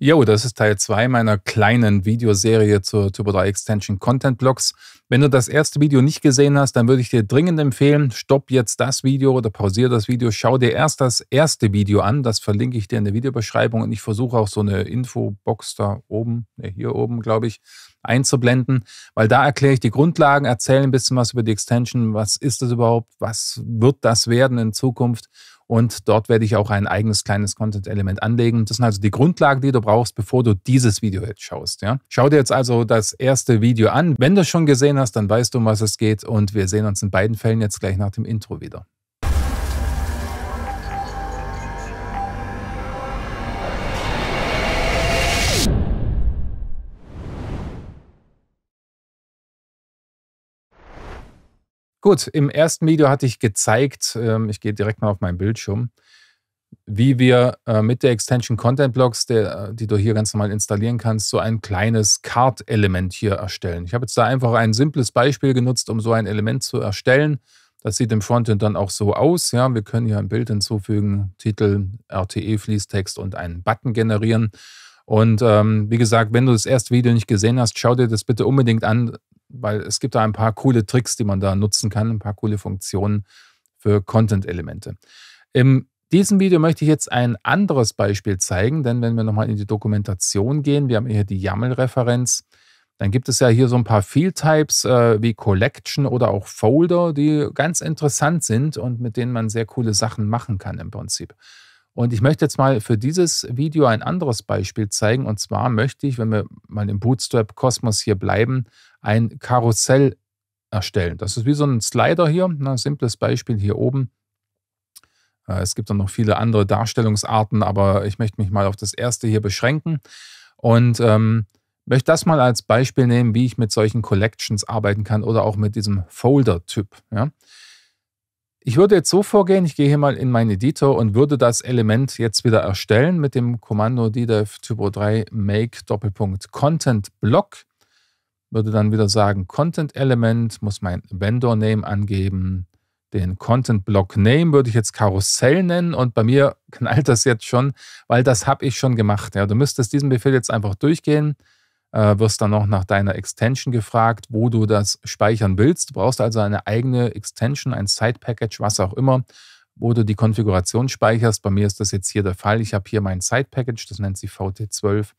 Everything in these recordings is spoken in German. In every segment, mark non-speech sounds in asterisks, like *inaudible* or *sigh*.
Jo, das ist Teil 2 meiner kleinen Videoserie zur Turbo 3 Extension Content Blocks. Wenn du das erste Video nicht gesehen hast, dann würde ich dir dringend empfehlen, stopp jetzt das Video oder pausiere das Video, schau dir erst das erste Video an, das verlinke ich dir in der Videobeschreibung und ich versuche auch so eine Infobox da oben, hier oben, glaube ich, einzublenden, weil da erkläre ich die Grundlagen, erzähle ein bisschen was über die Extension, was ist das überhaupt, was wird das werden in Zukunft und dort werde ich auch ein eigenes kleines Content-Element anlegen. Das sind also die Grundlagen, die du brauchst, bevor du dieses Video jetzt schaust. Ja? Schau dir jetzt also das erste Video an. Wenn du es schon gesehen hast, dann weißt du, um was es geht. Und wir sehen uns in beiden Fällen jetzt gleich nach dem Intro wieder. Gut, im ersten Video hatte ich gezeigt, ähm, ich gehe direkt mal auf meinen Bildschirm, wie wir äh, mit der Extension Content Blocks, der, äh, die du hier ganz normal installieren kannst, so ein kleines Card-Element hier erstellen. Ich habe jetzt da einfach ein simples Beispiel genutzt, um so ein Element zu erstellen. Das sieht im Frontend dann auch so aus. Ja, wir können hier ein Bild hinzufügen, Titel, RTE-Fließtext und einen Button generieren. Und ähm, wie gesagt, wenn du das erste Video nicht gesehen hast, schau dir das bitte unbedingt an weil es gibt da ein paar coole Tricks, die man da nutzen kann, ein paar coole Funktionen für Content-Elemente. In diesem Video möchte ich jetzt ein anderes Beispiel zeigen, denn wenn wir nochmal in die dokumentation gehen, wir haben hier die YAML-Referenz, dann gibt es ja hier so ein paar Field-Types äh, wie Collection oder auch Folder, die ganz interessant sind und mit denen man sehr coole Sachen machen kann im Prinzip. Und ich möchte jetzt mal für dieses Video ein anderes Beispiel zeigen. Und zwar möchte ich, wenn wir mal im Bootstrap-Kosmos hier bleiben, ein Karussell erstellen. Das ist wie so ein Slider hier, ein ne, simples Beispiel hier oben. Äh, es gibt auch noch viele andere Darstellungsarten, aber ich möchte mich mal auf das erste hier beschränken und ähm, möchte das mal als Beispiel nehmen, wie ich mit solchen Collections arbeiten kann oder auch mit diesem Folder-Typ. Ja? Ich würde jetzt so vorgehen, ich gehe hier mal in meinen Editor und würde das Element jetzt wieder erstellen mit dem Kommando ddev typo 3 make Doppelpunkt Content Block. Würde dann wieder sagen Content Element, muss mein Vendor Name angeben. Den Content Block Name würde ich jetzt Karussell nennen und bei mir knallt das jetzt schon, weil das habe ich schon gemacht. Ja, du müsstest diesen Befehl jetzt einfach durchgehen äh, wirst dann noch nach deiner Extension gefragt, wo du das speichern willst. Du brauchst also eine eigene Extension, ein Side-Package, was auch immer, wo du die Konfiguration speicherst. Bei mir ist das jetzt hier der Fall. Ich habe hier mein Side-Package, das nennt sich VT12.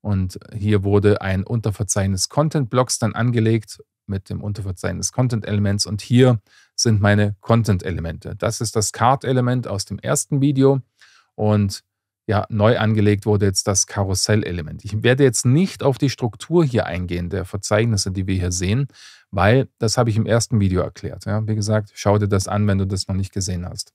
Und hier wurde ein Unterverzeichnis Content-Blocks dann angelegt mit dem Unterverzeichnis Content-Elements. Und hier sind meine Content-Elemente. Das ist das Card-Element aus dem ersten Video. Und ja neu angelegt wurde jetzt das Karussell-Element. Ich werde jetzt nicht auf die Struktur hier eingehen der Verzeichnisse, die wir hier sehen, weil das habe ich im ersten Video erklärt. Ja, wie gesagt, schau dir das an, wenn du das noch nicht gesehen hast.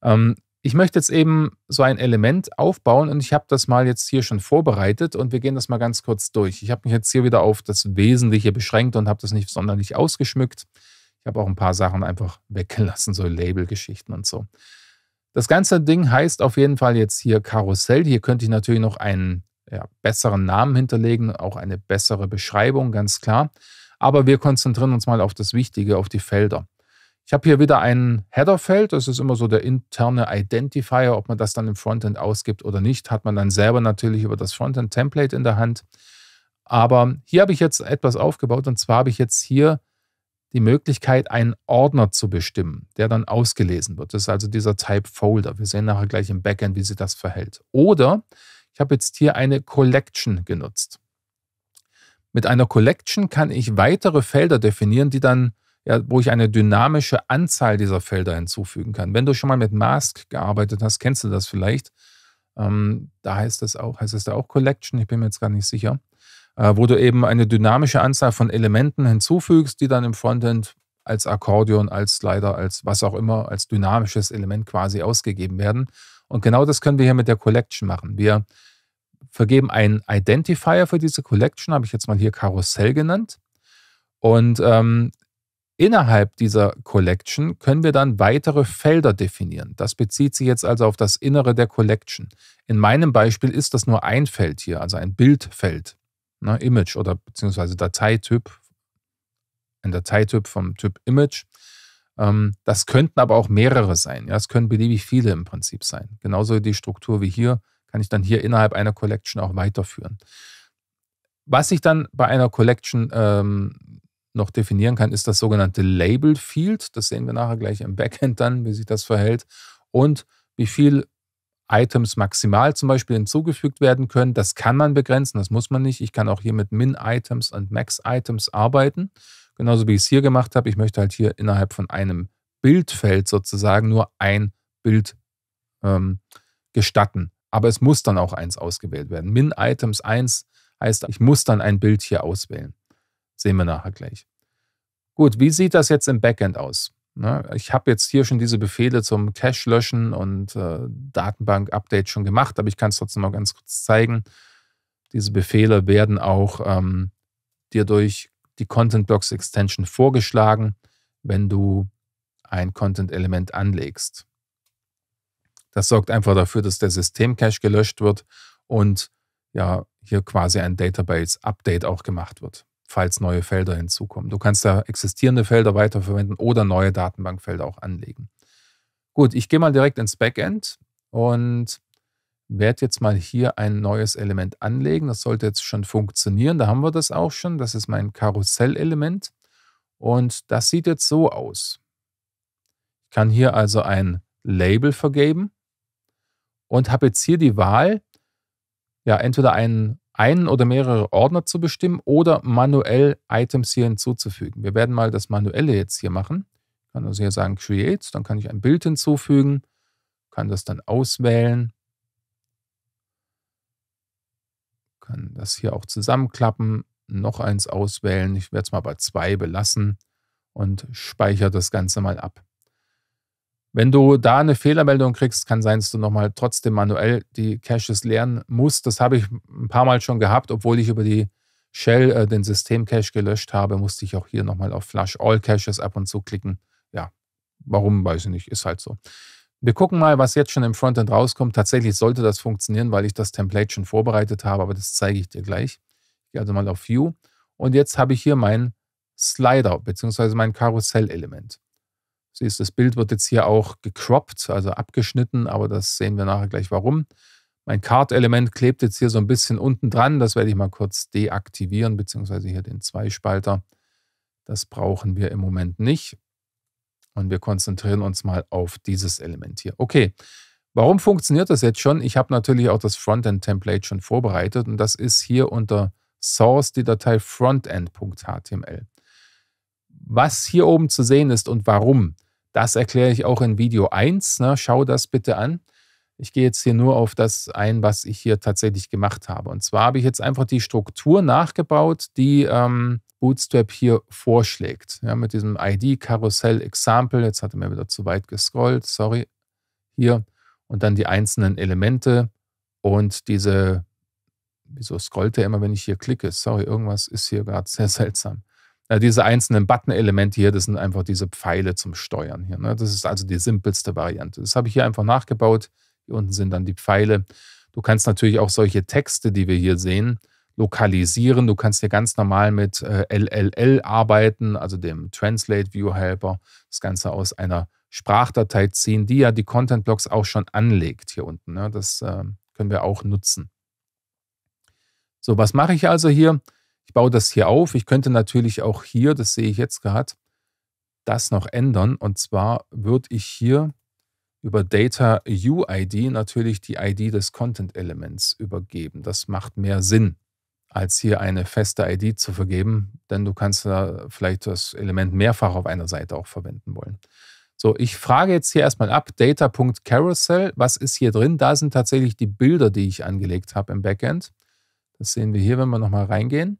Ähm, ich möchte jetzt eben so ein Element aufbauen und ich habe das mal jetzt hier schon vorbereitet und wir gehen das mal ganz kurz durch. Ich habe mich jetzt hier wieder auf das Wesentliche beschränkt und habe das nicht sonderlich ausgeschmückt. Ich habe auch ein paar Sachen einfach *laughs* weggelassen, so Label-Geschichten und so. Das ganze Ding heißt auf jeden Fall jetzt hier Karussell. Hier könnte ich natürlich noch einen ja, besseren Namen hinterlegen, auch eine bessere Beschreibung, ganz klar. Aber wir konzentrieren uns mal auf das Wichtige, auf die Felder. Ich habe hier wieder ein Header-Feld, das ist immer so der interne Identifier, ob man das dann im Frontend ausgibt oder nicht, hat man dann selber natürlich über das Frontend-Template in der Hand. Aber hier habe ich jetzt etwas aufgebaut und zwar habe ich jetzt hier die Möglichkeit, einen Ordner zu bestimmen, der dann ausgelesen wird. Das ist also dieser Type Folder. Wir sehen nachher gleich im Backend, wie sich das verhält. Oder ich habe jetzt hier eine Collection genutzt. Mit einer Collection kann ich weitere Felder definieren, die dann, ja, wo ich eine dynamische Anzahl dieser Felder hinzufügen kann. Wenn du schon mal mit Mask gearbeitet hast, kennst du das vielleicht. Ähm, da heißt es auch, heißt es da auch Collection, ich bin mir jetzt gar nicht sicher. Äh, wo du eben eine dynamische Anzahl von Elementen hinzufügst, die dann im Frontend als Akkordeon, als Slider, als was auch immer, als dynamisches Element quasi ausgegeben werden. Und genau das können wir hier mit der Collection machen. Wir vergeben einen Identifier für diese Collection, habe ich jetzt mal hier Karussell genannt. Und ähm, innerhalb dieser Collection können wir dann weitere Felder definieren. Das bezieht sich jetzt also auf das Innere der Collection. In meinem Beispiel ist das nur ein Feld hier, also ein Bildfeld ne, Image oder beziehungsweise Dateityp, ein Dateityp vom Typ Image. Ähm, das könnten aber auch mehrere sein. Ja, es können beliebig viele im Prinzip sein. Genauso die Struktur wie hier kann ich dann hier innerhalb einer Collection auch weiterführen. Was ich dann bei einer Collection ähm, noch definieren kann, ist das sogenannte Label Field. Das sehen wir nachher gleich im Backend dann, wie sich das verhält und wie viel Items maximal zum Beispiel hinzugefügt werden können. Das kann man begrenzen, das muss man nicht. Ich kann auch hier mit Min-Items und Max-Items arbeiten. Genauso wie ich es hier gemacht habe. Ich möchte halt hier innerhalb von einem Bildfeld sozusagen nur ein Bild ähm, gestatten. Aber es muss dann auch eins ausgewählt werden. Min-Items 1 heißt, ich muss dann ein Bild hier auswählen. Sehen wir nachher gleich. Gut, wie sieht das jetzt im Backend aus? Ne? Ich habe jetzt hier schon diese Befehle zum Cache löschen und äh, Datenbank-Update schon gemacht, aber ich kann es trotzdem mal ganz kurz zeigen. Diese Befehle werden auch ähm, dir durch die Content Blocks Extension vorgeschlagen, wenn du ein Content-Element anlegst. Das sorgt einfach dafür, dass der System-Cache gelöscht wird und ja, hier quasi ein Database-Update auch gemacht wird falls neue Felder hinzukommen. Du kannst da existierende Felder weiterverwenden oder neue Datenbankfelder auch anlegen. Gut, ich gehe mal direkt ins Backend und werde jetzt mal hier ein neues Element anlegen. Das sollte jetzt schon funktionieren. Da haben wir das auch schon. Das ist mein Karussell-Element. Und das sieht jetzt so aus. Ich kann hier also ein Label vergeben und habe jetzt hier die Wahl, ja, entweder einen einen oder mehrere Ordner zu bestimmen oder manuell Items hier hinzuzufügen. Wir werden mal das Manuelle jetzt hier machen. Ich kann also hier sagen Create, dann kann ich ein Bild hinzufügen, kann das dann auswählen, kann das hier auch zusammenklappen, noch eins auswählen. Ich werde es mal bei zwei belassen und speichere das Ganze mal ab. Wenn du da eine Fehlermeldung kriegst, kann sein, dass du nochmal trotzdem manuell die Caches leeren musst. Das habe ich ein paar Mal schon gehabt, obwohl ich über die Shell äh, den System-Cache gelöscht habe, musste ich auch hier nochmal auf Flash All Caches ab und zu klicken. Ja, warum, weiß ich nicht, ist halt so. Wir gucken mal, was jetzt schon im Frontend rauskommt. Tatsächlich sollte das funktionieren, weil ich das Template schon vorbereitet habe, aber das zeige ich dir gleich. Ich gehe also mal auf View und jetzt habe ich hier meinen Slider bzw. mein Karussell-Element. Siehst, das Bild wird jetzt hier auch gecroppt, also abgeschnitten, aber das sehen wir nachher gleich warum. Mein Card-Element klebt jetzt hier so ein bisschen unten dran. Das werde ich mal kurz deaktivieren, beziehungsweise hier den Zweispalter. Das brauchen wir im Moment nicht. Und wir konzentrieren uns mal auf dieses Element hier. Okay, warum funktioniert das jetzt schon? Ich habe natürlich auch das Frontend-Template schon vorbereitet und das ist hier unter Source die Datei frontend.html. Was hier oben zu sehen ist und warum, das erkläre ich auch in Video 1. Ne? Schau das bitte an. Ich gehe jetzt hier nur auf das ein, was ich hier tatsächlich gemacht habe. Und zwar habe ich jetzt einfach die Struktur nachgebaut, die ähm, Bootstrap hier vorschlägt. Ja, mit diesem ID-Karussell-Example. Jetzt hat er mir wieder zu weit gescrollt, sorry. Hier. Und dann die einzelnen Elemente und diese. Wieso scrollt er immer, wenn ich hier klicke? Sorry, irgendwas ist hier gerade sehr seltsam. Ja, äh, diese einzelnen Button-Elemente hier, das sind einfach diese Pfeile zum Steuern hier. Ne? Das ist also die simpelste Variante. Das habe ich hier einfach nachgebaut. Hier unten sind dann die Pfeile. Du kannst natürlich auch solche Texte, die wir hier sehen, lokalisieren. Du kannst hier ganz normal mit LLL äh, arbeiten, also dem Translate View Helper, das Ganze aus einer Sprachdatei ziehen, die ja die Content Blocks auch schon anlegt hier unten. Ne? Das ähm, können wir auch nutzen. So, was mache ich also hier? ich baue das hier auf. Ich könnte natürlich auch hier, das sehe ich jetzt gerade, das noch ändern. Und zwar würde ich hier über Data UID natürlich die ID des Content-Elements übergeben. Das macht mehr Sinn, als hier eine feste ID zu vergeben, denn du kannst da vielleicht das Element mehrfach auf einer Seite auch verwenden wollen. So, ich frage jetzt hier erstmal ab, data.carousel, was ist hier drin? Da sind tatsächlich die Bilder, die ich angelegt habe im Backend. Das sehen wir hier, wenn wir nochmal reingehen.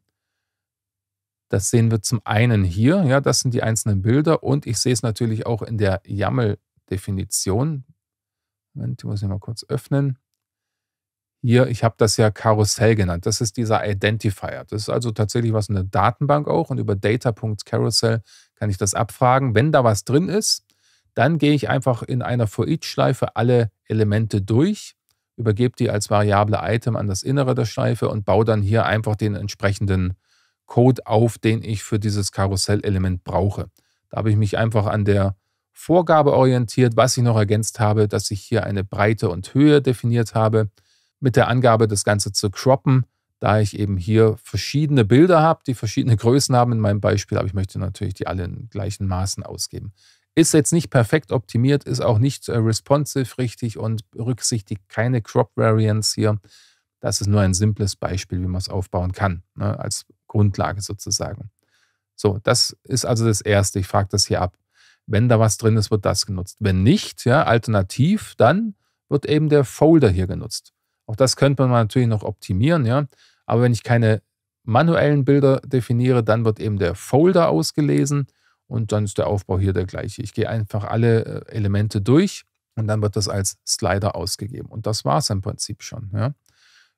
Das sehen wir zum einen hier, ja, das sind die einzelnen Bilder und ich sehe es natürlich auch in der YAML-Definition. Moment, ich muss ich mal kurz öffnen. Hier, ich habe das ja Karussell genannt. Das ist dieser Identifier. Das ist also tatsächlich was in der Datenbank auch und über data.carousel kann ich das abfragen. Wenn da was drin ist, dann gehe ich einfach in einer For each-Schleife alle Elemente durch, übergebe die als variable Item an das Innere der Schleife und baue dann hier einfach den entsprechenden Code auf, den ich für dieses Karussellelement brauche. Da habe ich mich einfach an der Vorgabe orientiert, was ich noch ergänzt habe, dass ich hier eine Breite und Höhe definiert habe, mit der Angabe, das Ganze zu croppen, da ich eben hier verschiedene Bilder habe, die verschiedene Größen haben in meinem Beispiel, aber ich möchte natürlich die alle in gleichen Maßen ausgeben. Ist jetzt nicht perfekt optimiert, ist auch nicht äh, responsive richtig und berücksichtigt keine Crop Variants hier. Das ist nur ein simples Beispiel, wie man es aufbauen kann. Ne, als Grundlage sozusagen. So, das ist also das Erste. Ich frage das hier ab. Wenn da was drin ist, wird das genutzt. Wenn nicht, ja, alternativ, dann wird eben der Folder hier genutzt. Auch das könnte man natürlich noch optimieren, ja. Aber wenn ich keine manuellen Bilder definiere, dann wird eben der Folder ausgelesen und dann ist der Aufbau hier der gleiche. Ich gehe einfach alle äh, Elemente durch und dann wird das als Slider ausgegeben. Und das war es im Prinzip schon. Ja.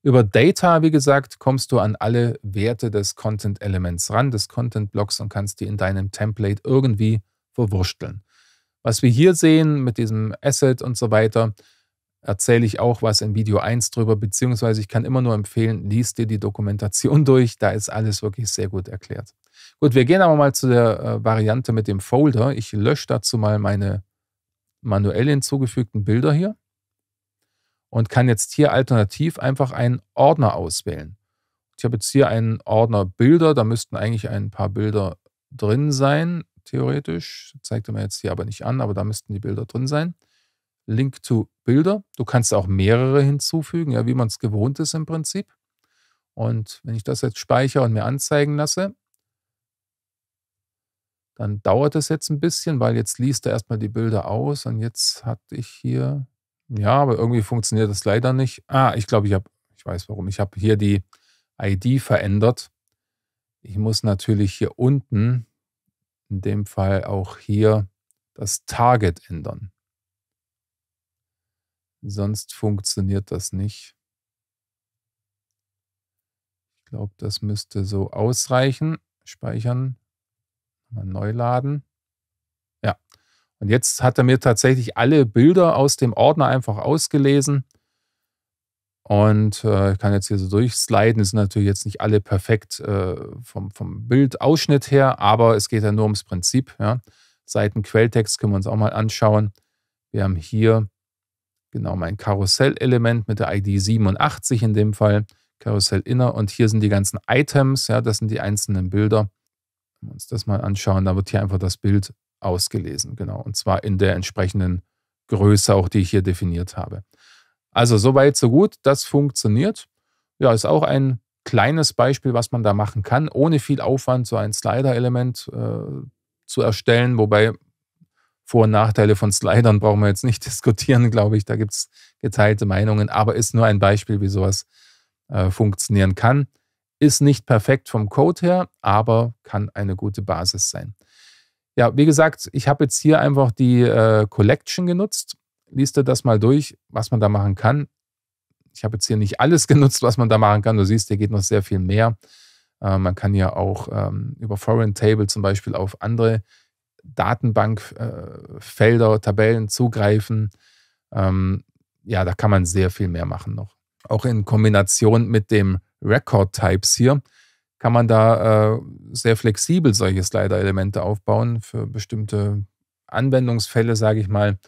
Über Data, wie gesagt, kommst du an alle Werte des Content-Elements ran, des Content-Blocks und kannst die in deinem Template irgendwie verwursteln. Was wir hier sehen mit diesem Asset und so weiter, erzähle ich auch was in Video 1 drüber, beziehungsweise ich kann immer nur empfehlen, liest dir die Dokumentation *laughs* durch, da ist alles wirklich sehr gut erklärt. Gut, wir gehen aber mal zu der äh, Variante mit dem Folder. Ich lösche dazu mal meine manuell hinzugefügten Bilder hier und kann jetzt hier alternativ einfach einen Ordner auswählen. Ich habe jetzt hier einen Ordner Bilder, da müssten eigentlich ein paar Bilder drin sein, theoretisch. Zeigt er mir jetzt hier aber nicht an, aber da müssten die Bilder drin sein. Link to Bilder. Du kannst auch mehrere hinzufügen, ja, wie man es gewohnt ist im Prinzip. Und wenn ich das jetzt speichere und mir anzeigen lasse, dann dauert es jetzt ein bisschen, weil jetzt liest er erstmal die Bilder aus und jetzt hatte ich hier ja, aber irgendwie funktioniert das leider nicht. Ah, ich glaube, ich habe, ich weiß warum, ich habe hier die ID verändert. Ich muss natürlich hier unten, in dem Fall auch hier, das Target ändern. Sonst funktioniert das nicht. Ich glaube, das müsste so ausreichen. Speichern, mal neu laden. Und jetzt hat er mir tatsächlich alle Bilder aus dem Ordner einfach ausgelesen. Und äh, kann jetzt hier so durchsliden. Es sind natürlich jetzt nicht alle perfekt äh, vom, vom Bildausschnitt her, aber es geht ja nur ums Prinzip. Ja. Seitenquelltext können wir uns auch mal anschauen. Wir haben hier genau mein Karussell-Element mit der ID 87 in dem Fall. Karussell Inner und hier sind die ganzen Items, ja, das sind die einzelnen Bilder. Wenn wir uns das mal anschauen, da wird hier einfach das Bild ausgelesen, genau. Und zwar in der entsprechenden Größe, auch die ich hier definiert habe. Also soweit, so gut, das funktioniert. Ja, ist auch ein kleines Beispiel, was man da machen kann, ohne viel Aufwand so ein Slider-Element äh, zu erstellen, wobei Vor- und Nachteile von Slidern brauchen wir jetzt nicht *laughs* diskutieren, glaube ich, da gibt es geteilte Meinungen, aber ist nur ein Beispiel, wie sowas äh, funktionieren kann. Ist nicht perfekt vom Code her, aber kann eine gute Basis sein. Ja, wie gesagt, ich habe jetzt hier einfach die äh, Collection genutzt. Lies dir das mal durch, was man da machen kann. Ich habe jetzt hier nicht alles *laughs* genutzt, was man da machen kann. Du siehst, hier geht noch sehr viel mehr. Äh, man kann ja auch ähm, über Foreign Table zum Beispiel auf andere Datenbankfelder, äh, Tabellen zugreifen. Ähm, ja, da kann man sehr viel mehr machen noch. Auch in Kombination mit dem Record Types hier kann man da äh, sehr flexibel solche Slider-Elemente aufbauen für bestimmte Anwendungsfälle, sage ich mal.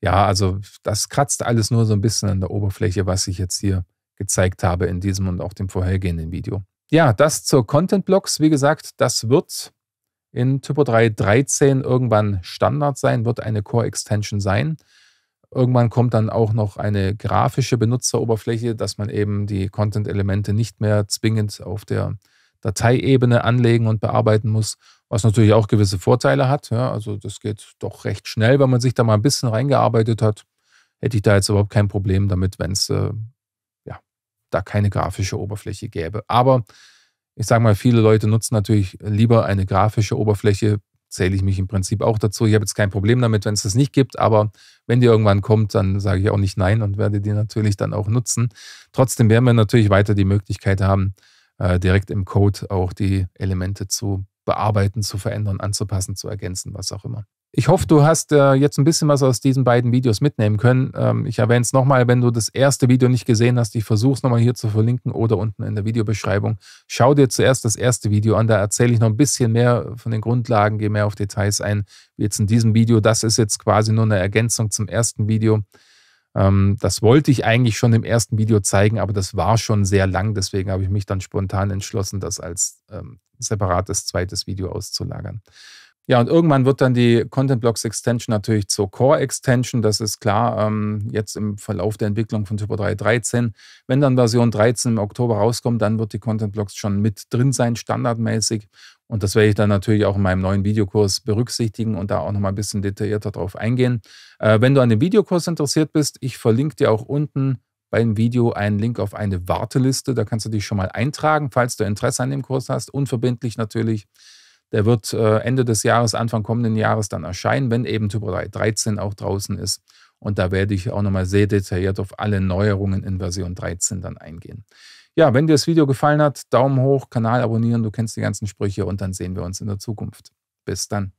Ja, also das kratzt alles nur so ein bisschen an der Oberfläche, was ich jetzt hier gezeigt habe in diesem und auch dem vorhergehenden Video. Ja, das zur Content-Blocks. Wie gesagt, das wird in Typo 3.13 irgendwann Standard sein, wird eine Core-Extension sein. Irgendwann kommt dann auch noch eine grafische Benutzeroberfläche, dass man eben die Content-Elemente nicht mehr zwingend auf der Dateiebene anlegen und bearbeiten muss, was natürlich auch gewisse Vorteile hat. Ja, also das geht doch recht schnell, wenn man sich da mal ein bisschen reingearbeitet hat. Hätte ich da jetzt überhaupt kein Problem damit, wenn es äh, ja, da keine grafische Oberfläche gäbe. Aber ich sage mal, viele Leute nutzen natürlich lieber eine grafische Oberfläche, zähle ich mich im Prinzip auch dazu. Ich habe jetzt kein Problem damit, wenn es das nicht gibt, aber wenn die irgendwann kommt, dann sage ich auch nicht nein und werde die natürlich dann auch nutzen. Trotzdem werden wir natürlich weiter die Möglichkeit haben, äh, direkt im Code auch die Elemente zu bearbeiten, zu verändern, anzupassen, zu ergänzen, was auch immer. Ich hoffe, du hast äh, jetzt ein bisschen was aus diesen beiden Videos mitnehmen können. Ähm, ich erwähne es nochmal, wenn du das erste Video nicht gesehen hast, ich versuche es nochmal hier zu verlinken oder unten in der Videobeschreibung. Schau dir zuerst das erste Video an, da erzähle ich noch ein bisschen mehr von den Grundlagen, gehe mehr auf Details ein. wie Jetzt in diesem Video, das ist jetzt quasi nur eine Ergänzung zum ersten Video. Ähm, das wollte ich eigentlich schon im ersten Video zeigen, aber das war schon sehr lang. Deswegen habe ich mich dann spontan entschlossen, das als ähm, separates zweites Video auszulagern. Ja, und irgendwann wird dann die Content Blocks Extension natürlich zur Core Extension. Das ist klar, ähm, jetzt im Verlauf der Entwicklung von Typo 3.13. Wenn dann Version 13 im Oktober rauskommt, dann wird die Content Blocks schon mit drin sein, standardmäßig. Und das werde ich dann natürlich auch in meinem neuen Videokurs berücksichtigen und da auch nochmal ein bisschen detaillierter drauf eingehen. Äh, wenn du an dem Videokurs interessiert bist, ich verlinke dir auch unten beim Video einen Link auf eine Warteliste. Da kannst du dich schon mal eintragen, falls du Interesse an dem Kurs hast. Unverbindlich natürlich. Der wird äh, Ende des Jahres, Anfang kommenden Jahres dann erscheinen, wenn eben Typo 13 auch draußen ist. Und da werde ich auch nochmal sehr detailliert auf alle Neuerungen in Version 13 dann eingehen. Ja, wenn dir das Video gefallen hat, Daumen hoch, Kanal abonnieren, du kennst die ganzen Sprüche und dann sehen wir uns in der Zukunft. Bis dann.